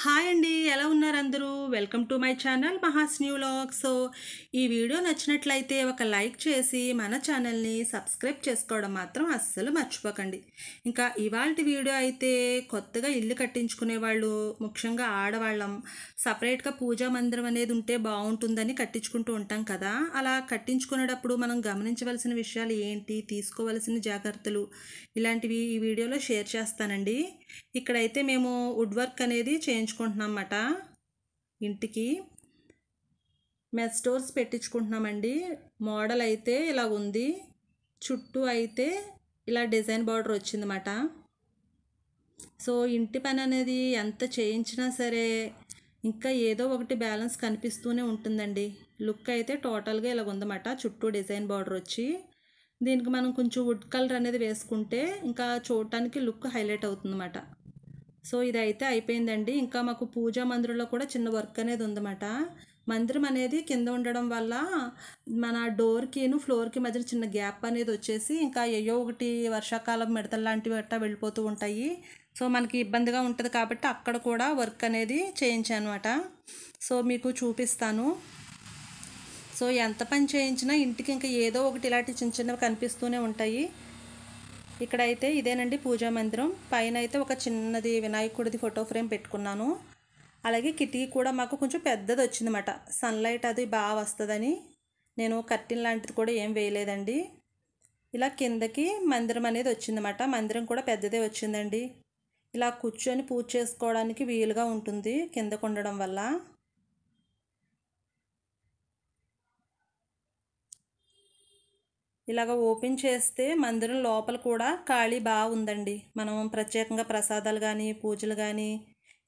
hi అండి ఎలా ఉన్నారు అందరూ welcome to my channel Maha's new log so ఈ వీడియో నచ్చినట్లయితే ఒక లైక్ చేసి మన ఛానల్ని సబ్స్క్రైబ్ చేసుకోవడం మాత్రం అస్సలు మర్చిపోకండి ఇంకా ఇవాళ వీడియో అయితే కొత్తగా ఇల్లు కట్టించుకునే వాళ్ళు ముఖ్యంగా ఆడవాళ్ళం సపరేట్గా పూజా మందిరం అనేది ఉంటే బాగుంటుందని కట్టించుకుంటూ ఉంటాం కదా అలా కట్టించుకునేటప్పుడు మనం గమనించవలసిన విషయాలు ఏంటి తీసుకోవలసిన జాగ్రత్తలు ఇలాంటివి ఈ వీడియోలో షేర్ చేస్తానండి ఇక్కడైతే మేము వుడ్ వర్క్ అనేది చే చేయించుకుంటున్నామాట ఇంటికి మెస్ స్టోర్స్ పెట్టించుకుంటున్నామండి మోడల్ అయితే ఇలా ఉంది చుట్టూ అయితే ఇలా డిజైన్ బార్డర్ వచ్చిందన్నమాట సో ఇంటి పని అనేది ఎంత చేయించినా సరే ఇంకా ఏదో ఒకటి బ్యాలెన్స్ కనిపిస్తూనే ఉంటుందండి లుక్ అయితే టోటల్గా ఇలా ఉందన్నమాట చుట్టూ డిజైన్ బార్డర్ వచ్చి దీనికి మనం కొంచెం వుడ్ కలర్ అనేది వేసుకుంటే ఇంకా చూడటానికి లుక్ హైలైట్ అవుతుందన్నమాట సో ఇది అయితే అయిపోయిందండి ఇంకా మాకు పూజా మందిరంలో కూడా చిన్న వర్క్ అనేది ఉందన్నమాట మందిరం అనేది కింద ఉండడం వల్ల మన డోర్కిను ఫ్లోర్కి మధ్య చిన్న గ్యాప్ అనేది వచ్చేసి ఇంకా ఏయో ఒకటి వర్షాకాలం మిడతలు లాంటివి అట్టా వెళ్ళిపోతూ ఉంటాయి సో మనకి ఇబ్బందిగా ఉంటుంది కాబట్టి అక్కడ కూడా వర్క్ అనేది చేయించానమాట సో మీకు చూపిస్తాను సో ఎంత పని చేయించినా ఇంటికి ఇంకా ఏదో ఒకటి ఇలాంటి చిన్న చిన్నవి కనిపిస్తూనే ఉంటాయి ఇక్కడైతే ఇదేనండి పూజా మందిరం పైన అయితే ఒక చిన్నది వినాయకుడిది ఫోటో ఫ్రేమ్ పెట్టుకున్నాను అలాగే కిటికీ కూడా మాకు కొంచెం పెద్దది వచ్చిందన్నమాట సన్లైట్ అది బాగా వస్తుందని నేను కర్టిన్ లాంటిది కూడా ఏం వేయలేదండి ఇలా కిందకి మందిరం అనేది వచ్చిందన్నమాట మందిరం కూడా పెద్దదే వచ్చిందండి ఇలా కూర్చొని పూజ చేసుకోవడానికి వీలుగా ఉంటుంది కిందకు ఉండడం వల్ల ఇలాగ ఓపెన్ చేస్తే మందిరం లోపల కూడా ఖాళీ బాగా ఉందండి మనం ప్రత్యేకంగా ప్రసాదాలు కానీ పూజలు కానీ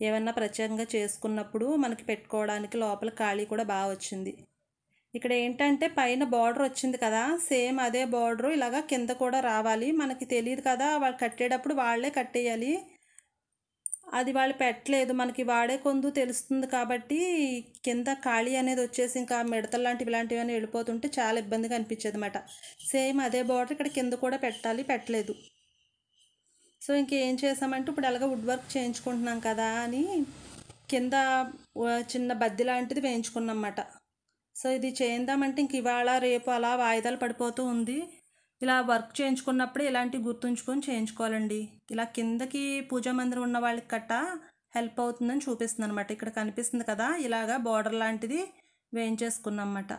ఏమన్నా ప్రత్యేకంగా చేసుకున్నప్పుడు మనకి పెట్టుకోవడానికి లోపల ఖాళీ కూడా బాగా వచ్చింది ఇక్కడ ఏంటంటే పైన బార్డర్ వచ్చింది కదా సేమ్ అదే బార్డరు ఇలాగ కింద కూడా రావాలి మనకి తెలియదు కదా వాళ్ళు కట్టేటప్పుడు వాళ్ళే కట్టేయాలి అది వాళ్ళు పెట్టలేదు మనకి వాడే కొందు తెలుస్తుంది కాబట్టి కింద ఖాళీ అనేది వచ్చేసి ఇంకా మిడతలు లాంటివి ఇలాంటివి అని వెళ్ళిపోతుంటే చాలా ఇబ్బందిగా అనిపించేది అనమాట సేమ్ అదే బార్డర్ ఇక్కడ కింద కూడా పెట్టాలి పెట్టలేదు సో ఇంకేం చేసామంటే ఇప్పుడు అలాగే వుడ్ వర్క్ చేయించుకుంటున్నాం కదా అని కింద చిన్న బద్ది లాంటిది వేయించుకున్నాం అన్నమాట సో ఇది చేయిందామంటే ఇంక ఇవాళ రేపు అలా వాయిదాలు పడిపోతూ ఉంది ఇలా వర్క్ చేయించుకున్నప్పుడు ఇలాంటి గుర్తుంచుకొని చేయించుకోవాలండి ఇలా కిందకి పూజా మందిరం ఉన్న వాళ్ళకి కట్ట హెల్ప్ అవుతుందని చూపిస్తుంది అనమాట ఇక్కడ కనిపిస్తుంది కదా ఇలాగా బార్డర్ లాంటిది వేయించేసుకున్నమాట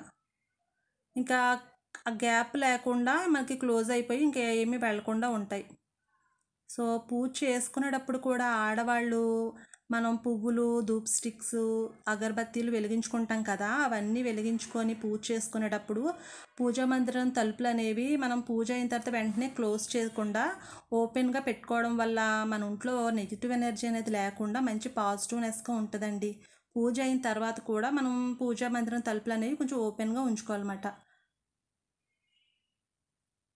ఇంకా ఆ గ్యాప్ లేకుండా మనకి క్లోజ్ అయిపోయి ఇంకా ఏమీ వెళ్లకుండా ఉంటాయి సో పూజ చేసుకునేటప్పుడు కూడా ఆడవాళ్ళు మనం పువ్వులు ధూప్ స్టిక్స్ అగరబత్తీలు వెలిగించుకుంటాం కదా అవన్నీ వెలిగించుకొని పూజ చేసుకునేటప్పుడు పూజా మందిరం తలుపులు అనేవి మనం పూజ అయిన తర్వాత వెంటనే క్లోజ్ చేయకుండా ఓపెన్గా పెట్టుకోవడం వల్ల మన ఇంట్లో నెగిటివ్ ఎనర్జీ అనేది లేకుండా మంచి పాజిటివ్నెస్గా ఉంటుందండి పూజ అయిన తర్వాత కూడా మనం పూజా మందిరం తలుపులు అనేవి కొంచెం ఓపెన్గా ఉంచుకోవాలన్నమాట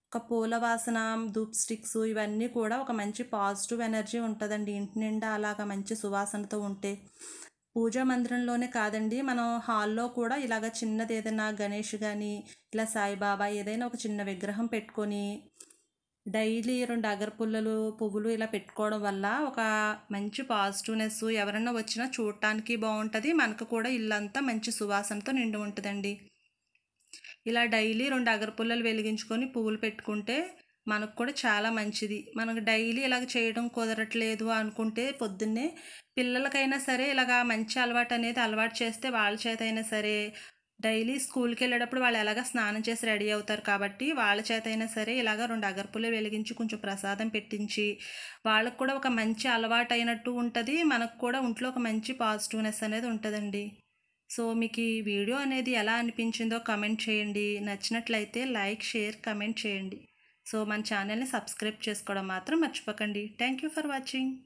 ఒక పూల వాసన ధూప్ స్టిక్స్ ఇవన్నీ కూడా ఒక మంచి పాజిటివ్ ఎనర్జీ ఉంటుందండి ఇంటి నిండా అలాగ మంచి సువాసనతో ఉంటే పూజా మందిరంలోనే కాదండి మనం హాల్లో కూడా ఇలాగ చిన్నది ఏదైనా గణేష్ కానీ ఇలా సాయిబాబా ఏదైనా ఒక చిన్న విగ్రహం పెట్టుకొని డైలీ రెండు అగరపుల్లలు పువ్వులు ఇలా పెట్టుకోవడం వల్ల ఒక మంచి పాజిటివ్నెస్ ఎవరైనా వచ్చినా చూడటానికి బాగుంటుంది మనకు కూడా ఇల్లంతా మంచి సువాసనతో నిండి ఉంటుందండి ఇలా డైలీ రెండు అగరపుల్లలు వెలిగించుకొని పువ్వులు పెట్టుకుంటే మనకు కూడా చాలా మంచిది మనకు డైలీ ఇలాగ చేయడం కుదరట్లేదు అనుకుంటే పొద్దున్నే పిల్లలకైనా సరే ఇలాగ మంచి అలవాటు అనేది అలవాటు చేస్తే వాళ్ళ చేత అయినా సరే డైలీ స్కూల్కి వెళ్ళేటప్పుడు వాళ్ళు ఎలాగ స్నానం చేసి రెడీ అవుతారు కాబట్టి వాళ్ళ చేతైనా సరే ఇలాగ రెండు అగర్పులు వెలిగించి కొంచెం ప్రసాదం పెట్టించి వాళ్ళకు కూడా ఒక మంచి అలవాటు అయినట్టు ఉంటుంది మనకు కూడా ఒంట్లో ఒక మంచి పాజిటివ్నెస్ అనేది ఉంటుందండి సో మీకు ఈ వీడియో అనేది ఎలా అనిపించిందో కమెంట్ చేయండి నచ్చినట్లయితే లైక్ షేర్ కమెంట్ చేయండి సో మన ఛానల్ని సబ్స్క్రైబ్ చేసుకోవడం మాత్రం మర్చిపోకండి థ్యాంక్ యూ ఫర్ వాచింగ్